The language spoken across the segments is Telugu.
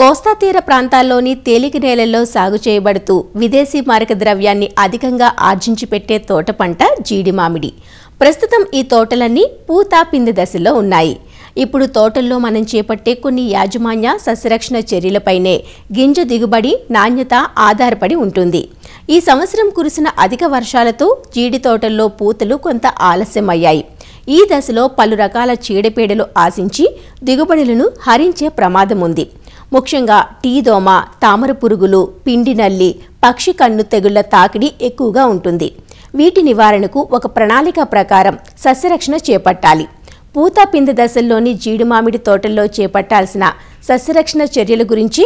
కోస్తా తీర ప్రాంతాల్లోని తేలిక నేలల్లో సాగు చేయబడుతూ విదేశీ మారక ద్రవ్యాన్ని అధికంగా ఆర్జించి పెట్టే తోట పంట జీడి మామిడి ప్రస్తుతం ఈ తోటలన్నీ పూతా పింది దశలో ఉన్నాయి ఇప్పుడు తోటల్లో మనం చేపట్టే కొన్ని యాజమాన్య సస్యరక్షణ చర్యలపైనే గింజ దిగుబడి నాణ్యత ఆధారపడి ఉంటుంది ఈ సంవత్సరం కురిసిన అధిక వర్షాలతో జీడి తోటల్లో పూతలు కొంత ఆలస్యమయ్యాయి ఈ దశలో పలు రకాల చీడపీడలు ఆశించి దిగుబడులను హరించే ప్రమాదం ఉంది ముఖ్యంగా టీ దోమ తామర పురుగులు పిండి నల్లి పక్షి కన్ను తెగుళ్ల తాకిడి ఎక్కువగా ఉంటుంది వీటి నివారణకు ఒక ప్రణాళిక ప్రకారం సస్యరక్షణ చేపట్టాలి పూత పింద దశల్లోని జీడి మామిడి తోటల్లో చేపట్టాల్సిన సస్యరక్షణ చర్యల గురించి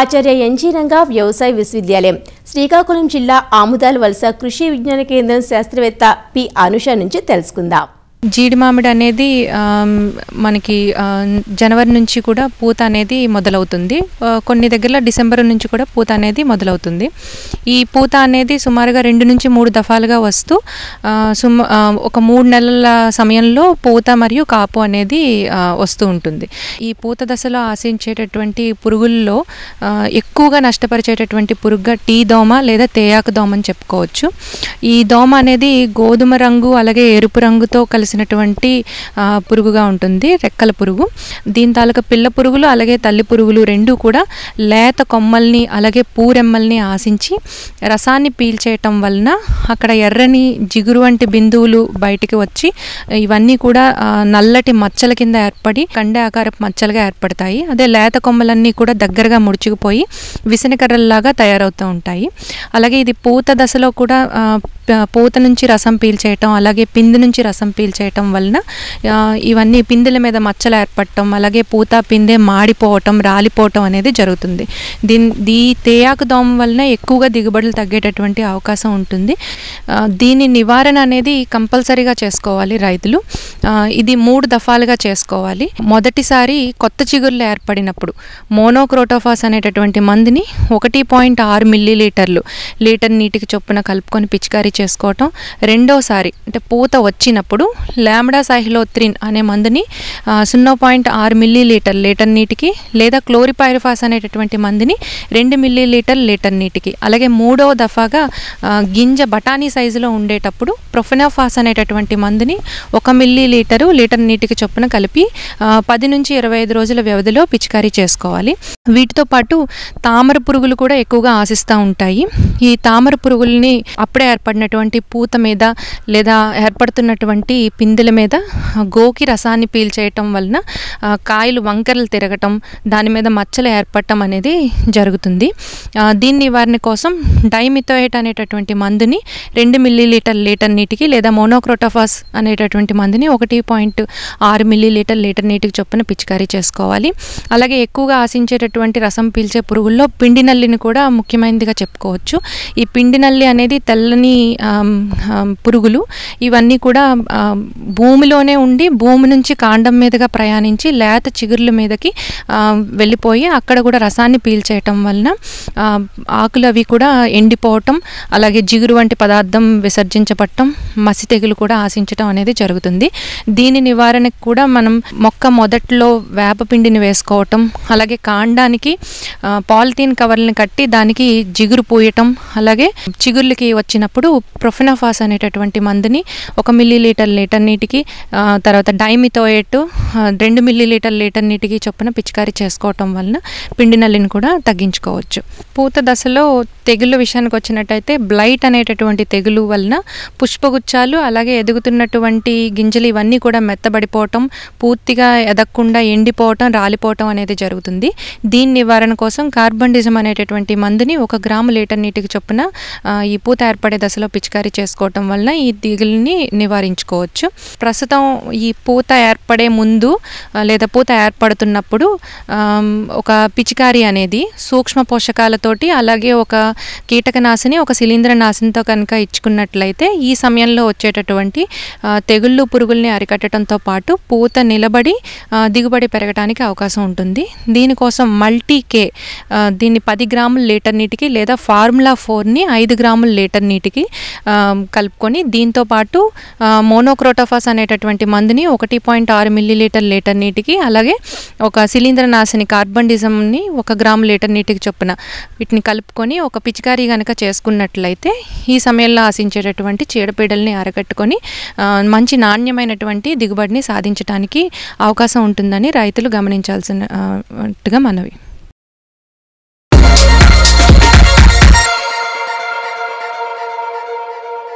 ఆచార్య రంగా వ్యవసాయ విశ్వవిద్యాలయం శ్రీకాకుళం జిల్లా ఆముదాల వలస కృషి విజ్ఞాన కేంద్రం శాస్త్రవేత్త పి అనుష నుంచి తెలుసుకుందాం జీడి మామిడి అనేది మనకి జనవరి నుంచి కూడా పూత అనేది మొదలవుతుంది కొన్ని దగ్గరలో డిసెంబర్ నుంచి కూడా పూత అనేది మొదలవుతుంది ఈ పూత అనేది సుమారుగా రెండు నుంచి మూడు దఫాలుగా వస్తూ సుమ ఒక మూడు నెలల సమయంలో పూత మరియు కాపు అనేది వస్తూ ఉంటుంది ఈ పూత దశలో ఆశించేటటువంటి పురుగుల్లో ఎక్కువగా నష్టపరిచేటటువంటి పురుగుగా టీ దోమ లేదా తేయాకు దోమ అని చెప్పుకోవచ్చు ఈ దోమ అనేది గోధుమ రంగు అలాగే ఎరుపు రంగుతో కలిసి చేసినటువంటి పురుగుగా ఉంటుంది రెక్కల పురుగు దీని తాలూకా పిల్ల పురుగులు అలాగే తల్లి పురుగులు రెండూ కూడా లేత కొమ్మల్ని అలాగే పూరెమ్మల్ని ఆశించి రసాన్ని పీల్చేయటం వలన అక్కడ ఎర్రని జిగురు వంటి బిందువులు బయటికి వచ్చి ఇవన్నీ కూడా నల్లటి మచ్చల కింద ఏర్పడి కండె ఆకారపు మచ్చలుగా ఏర్పడతాయి అదే లేత కొమ్మలన్నీ కూడా దగ్గరగా ముడుచుకుపోయి విసనకర్రల్లాగా తయారవుతూ ఉంటాయి అలాగే ఇది పూత దశలో కూడా పూత నుంచి రసం పీల్చేయటం అలాగే పిండి నుంచి రసం పీల్చేయటం చేయటం వలన ఇవన్నీ పిందెల మీద మచ్చలు ఏర్పడటం అలాగే పూత పిందె మాడిపోవటం రాలిపోవటం అనేది జరుగుతుంది దీని దీ తేయాకు దోమ వలన ఎక్కువగా దిగుబడులు తగ్గేటటువంటి అవకాశం ఉంటుంది దీని నివారణ అనేది కంపల్సరీగా చేసుకోవాలి రైతులు ఇది మూడు దఫాలుగా చేసుకోవాలి మొదటిసారి కొత్త చిగుర్లు ఏర్పడినప్పుడు మోనోక్రోటోఫాస్ అనేటటువంటి మందుని ఒకటి పాయింట్ ఆరు మిల్లీ లీటర్లు లీటర్ నీటికి చొప్పున కలుపుకొని పిచికారీ చేసుకోవటం రెండోసారి అంటే పూత వచ్చినప్పుడు ల్యామ్డా సైహ్లోత్రిన్ అనే మందుని సున్నా పాయింట్ ఆరు మిల్లీ లీటర్ లీటర్ నీటికి లేదా క్లోరిపైరిఫాస్ అనేటటువంటి మందుని రెండు మిల్లీ లీటర్ లీటర్ నీటికి అలాగే మూడవ దఫాగా గింజ బఠానీ సైజులో ఉండేటప్పుడు ప్రొఫెనాఫాస్ అనేటటువంటి మందుని ఒక మిల్లీ లీటరు లీటర్ నీటికి చొప్పున కలిపి పది నుంచి ఇరవై ఐదు రోజుల వ్యవధిలో పిచికారీ చేసుకోవాలి వీటితో పాటు తామర పురుగులు కూడా ఎక్కువగా ఆశిస్తూ ఉంటాయి ఈ తామర పురుగుల్ని అప్పుడే ఏర్పడినటువంటి పూత మీద లేదా ఏర్పడుతున్నటువంటి పిందెల మీద గోకి రసాన్ని పీల్చేయటం వలన కాయలు వంకరలు తిరగటం దాని మీద మచ్చలు ఏర్పడటం అనేది జరుగుతుంది దీని నివారణ కోసం డైమిథోయేట్ అనేటటువంటి మందుని రెండు మిల్లీ లీటర్ లీటర్ నీటికి లేదా మోనోక్రోటోఫాస్ అనేటటువంటి మందుని ఒకటి పాయింట్ ఆరు మిల్లీ లీటర్ లీటర్ నీటికి చొప్పున పిచికారీ చేసుకోవాలి అలాగే ఎక్కువగా ఆశించేటటువంటి రసం పీల్చే పురుగుల్లో పిండి నల్లిని కూడా ముఖ్యమైనదిగా చెప్పుకోవచ్చు ఈ పిండి నల్లి అనేది తెల్లని పురుగులు ఇవన్నీ కూడా భూమిలోనే ఉండి భూమి నుంచి కాండం మీదుగా ప్రయాణించి లేత చిగుర్ల మీదకి వెళ్ళిపోయి అక్కడ కూడా రసాన్ని పీల్చేయటం వలన ఆకులు అవి కూడా ఎండిపోవటం అలాగే జిగురు వంటి పదార్థం విసర్జించబట్టం మసి తెగులు కూడా ఆశించటం అనేది జరుగుతుంది దీని నివారణకు కూడా మనం మొక్క మొదట్లో వేపపిండిని వేసుకోవటం అలాగే కాండానికి పాలిథీన్ కవర్లను కట్టి దానికి జిగురు పూయటం అలాగే చిగుర్లకి వచ్చినప్పుడు ప్రొఫినాఫాస్ అనేటటువంటి మందుని ఒక మిల్లీ లీటర్ లీటర్ నీటికి తర్వాత డైమితోయేట్ రెండు మిల్లీ లీటర్ లీటర్ నీటికి చొప్పున పిచికారీ చేసుకోవటం వలన పిండి నల్లిని కూడా తగ్గించుకోవచ్చు పూత దశలో తెగుళ్ళ విషయానికి వచ్చినట్టయితే బ్లైట్ అనేటటువంటి తెగులు వలన పుష్పగుచ్చాలు అలాగే ఎదుగుతున్నటువంటి గింజలు ఇవన్నీ కూడా మెత్తబడిపోవటం పూర్తిగా ఎదగకుండా ఎండిపోవటం రాలిపోవటం అనేది జరుగుతుంది దీని నివారణ కోసం కార్బండిజం అనేటటువంటి మందుని ఒక గ్రాము లీటర్ నీటికి చొప్పున ఈ పూత ఏర్పడే దశలో పిచికారీ చేసుకోవటం వలన ఈ తెగుల్ని నివారించుకోవచ్చు చేయవచ్చు ప్రస్తుతం ఈ పూత ఏర్పడే ముందు లేదా పూత ఏర్పడుతున్నప్పుడు ఒక పిచికారి అనేది సూక్ష్మ పోషకాలతోటి అలాగే ఒక కీటకనాశిని ఒక నాశనితో కనుక ఇచ్చుకున్నట్లయితే ఈ సమయంలో వచ్చేటటువంటి తెగుళ్ళు పురుగుల్ని అరికట్టడంతో పాటు పూత నిలబడి దిగుబడి పెరగడానికి అవకాశం ఉంటుంది దీనికోసం మల్టీ కే దీన్ని పది గ్రాముల లీటర్ నీటికి లేదా ఫార్ములా ఫోర్ని ఐదు గ్రాముల లీటర్ నీటికి కలుపుకొని దీంతోపాటు మోనోక్రో టోటోఫాస్ అనేటటువంటి మందుని ఒకటి పాయింట్ ఆరు మిల్లీ లీటర్ లీటర్ నీటికి అలాగే ఒక శిలీంద్రనాశిని నాశని డిజమ్ని ఒక గ్రాము లీటర్ నీటికి చొప్పున వీటిని కలుపుకొని ఒక పిచికారీ కనుక చేసుకున్నట్లయితే ఈ సమయంలో ఆశించేటటువంటి చీడపీడల్ని అరగట్టుకొని మంచి నాణ్యమైనటువంటి దిగుబడిని సాధించడానికి అవకాశం ఉంటుందని రైతులు గమనించాల్సినట్టుగా మనవి